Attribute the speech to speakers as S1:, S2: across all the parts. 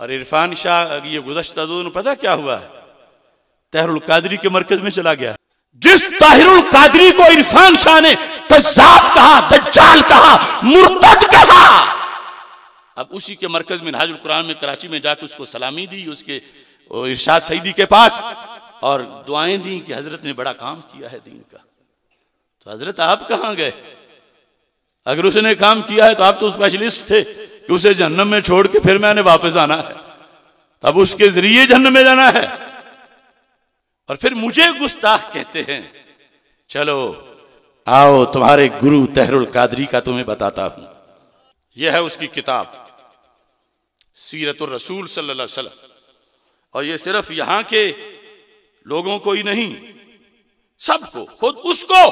S1: और इरफान शाह ये गुजशत पता क्या हुआ तहरुल कादरी के
S2: मरकज में चला गया जिस तहरुल कादरी को इरफान शाह ने कजाब कहा दज्जाल कहा मुर्तद कहा
S1: अब उसी के मरकज में नाजुल कुरान में कराची में जाकर उसको सलामी दी उसके इरशाद सईदी के पास और दुआएं दी कि हजरत ने बड़ा काम किया है दीन का तो हजरत आप कहां गए अगर उसने काम किया है तो आप तो स्पेशलिस्ट थे कि उसे जन्म में छोड़ के फिर मैंने वापस आना है तब उसके जरिए जन्म में जाना है और फिर मुझे गुस्ताख कहते हैं चलो आओ तुम्हारे गुरु तहरुल कादरी का तुम्हें बताता हूं यह है उसकी किताब सीरत रसूल सल्लल्लाहु अलैहि वसल्लम और यह सिर्फ यहां के लोगों को ही
S2: नहीं सबको खुद उसको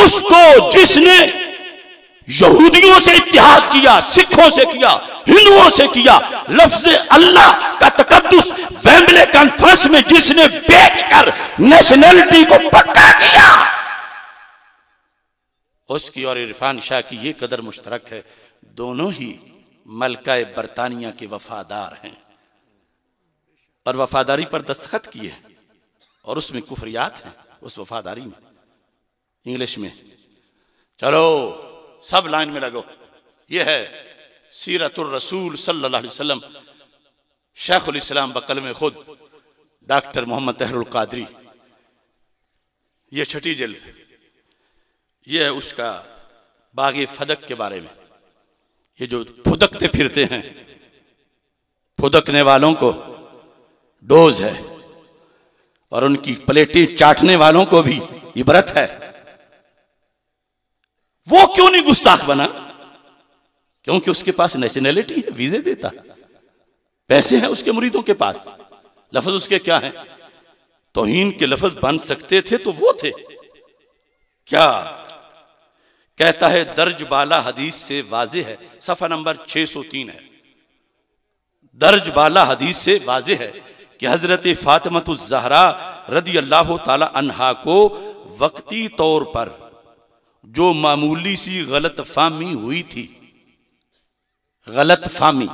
S2: उसको जिसने यहूदियों से इतिहाद किया सिखों से किया हिंदुओं से किया लफ्ज अल्लाह का तकदस वैम्बले कॉन्फ्रेंस में जिसने बेचकर नेशनैलिटी को पक्का किया
S1: उसकी और इरफान शाह की यह कदर मुश्तरक है दोनों ही मलका बरतानिया के वफादार हैं और वफादारी पर दस्तखत किए और उसमें कुफरियात हैं उस वफादारी में इंग्लिश में चलो सब लाइन में लगो ये है सीरतुल रसूल सल्लल्लाहु अलैहि वसल्लम इस्लाम बकल में खुद डॉक्टर मोहम्मद तहरुल कादरी ये छठी जल्द ये है उसका बागी फदक के बारे में ये जो फुदकते फिरते हैं फुदकने वालों को डोज है और उनकी प्लेटें चाटने वालों को भी इबरत है वो क्यों नहीं गुस्ताख बना क्योंकि उसके पास नेशनैलिटी है वीजे देता पैसे हैं उसके मुरीदों के पास लफज उसके क्या है तोहीन के लफज बन सकते थे तो वो थे क्या कहता है दर्ज बाला हदीस से वाज है सफा नंबर 603 है दर्ज बाला हदीस से वाज है कि हजरत फातमत जहरा रदी अल्लाह तला अनहा को वक्ती तौर पर जो मामूली सी गलत फामी हुई थी गलत फामी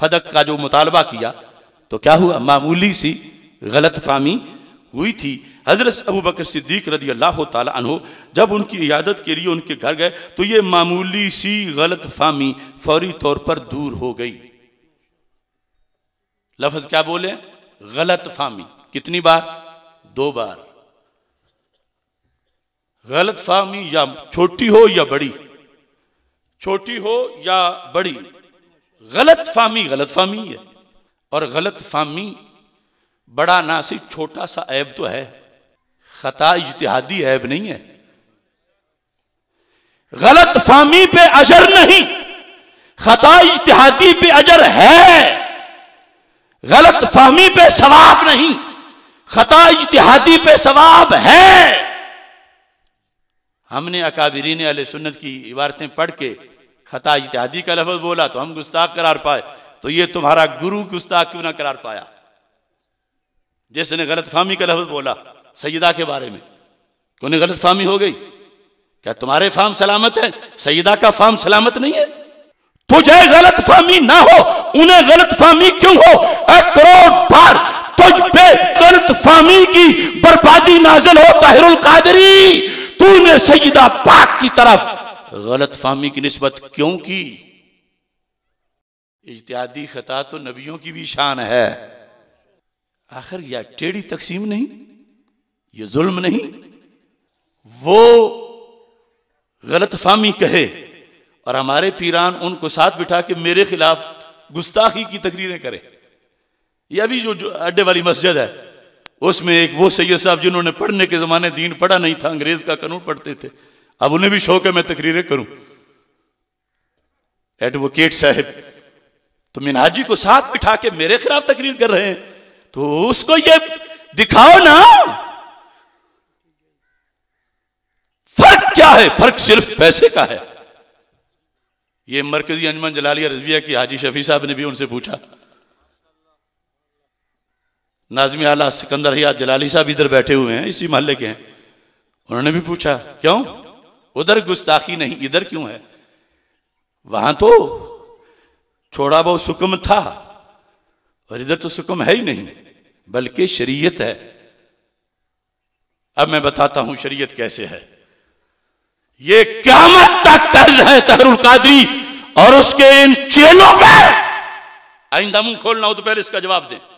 S1: फदक का जो मुतालबा किया तो क्या हुआ मामूली सी गलत फामी हुई थी हज़रत अबू बकर सिद्दीक रदी अल्लाह तहो जब उनकी इयादत के लिए उनके घर गए तो ये मामूली सी गलत फामी फौरी तौर पर दूर हो गई लफ्ज़ क्या बोले गलत फामी कितनी बार दो बार गलत फहमी या छोटी हो या बड़ी छोटी हो या बड़ी गलत फहमी गलत फहमी है और गलत फहमी बड़ा ना सिर्फ छोटा सा ऐब तो है खता इजतहादी ऐब नहीं है
S2: गलत फहमी पे अजर नहीं खता इतिहादी पे अजर है गलत फहमी पे सवाब नहीं खता इतिहादी पे सवाब है
S1: हमने अकाबरीन अल सुन्नत की इबारतें पढ़ के ख़ता इतिहादी का लफ्ज़ बोला तो हम गुस्ताख करार पाए तो ये तुम्हारा गुरु गुस्ताख क्यों ना करार पाया जिसने गलत फहमी का लफ्ज़ बोला सईदा के बारे में उन्हें गलत फहमी हो गई क्या तुम्हारे फार्म सलामत है सईदा का फार्म सलामत नहीं है
S2: तुझे गलत फहमी ना हो उन्हें गलत फहमी क्यों हो करोड़ बार तुझ पे गलत फहमी की बर्बादी नाजिल हो ताहिरुल कादरी ने सईदा पाक की तरफ
S1: गलत फहमी की नस्बत क्यों की इत्यादी खता तो नबियों की भी शान है आखिर यह टेढ़ी तकसीम नहीं ये जुल्म नहीं वो गलत फहमी कहे और हमारे पीरान उनको साथ बिठा के मेरे खिलाफ गुस्ताखी की तकरीरें करें यह भी जो, जो अड्डे वाली मस्जिद है उसमें एक वो सैयद साहब जिन्होंने पढ़ने के ज़माने दीन पढ़ा नहीं था अंग्रेज़ का कानून पढ़ते थे अब उन्हें भी शौक है मैं तकरीरें करूं एडवोकेट साहब तो मिनाजी को साथ बिठा के मेरे खिलाफ तकरीर कर रहे हैं तो उसको ये दिखाओ ना फर्क क्या है फर्क सिर्फ पैसे का है ये मरकजी अंजमन जलालिया रजविया की हाजी शफी साहब ने भी उनसे पूछा नाजम आला सिकंदर हयात जलाली साहब इधर बैठे हुए हैं इसी महल्ले के हैं उन्होंने भी पूछा क्यों उधर गुस्ताखी नहीं इधर क्यों है वहां तो छोड़ा बहुत सुकम था और इधर तो सुकम है ही नहीं बल्कि शरीयत है अब मैं बताता हूं शरीयत कैसे है
S2: ये क्यामत तक तर्ज है तहरुल कादरी और उसके इन चेलों पर आइंदा मुंह खोलना हो तो पहले इसका जवाब दें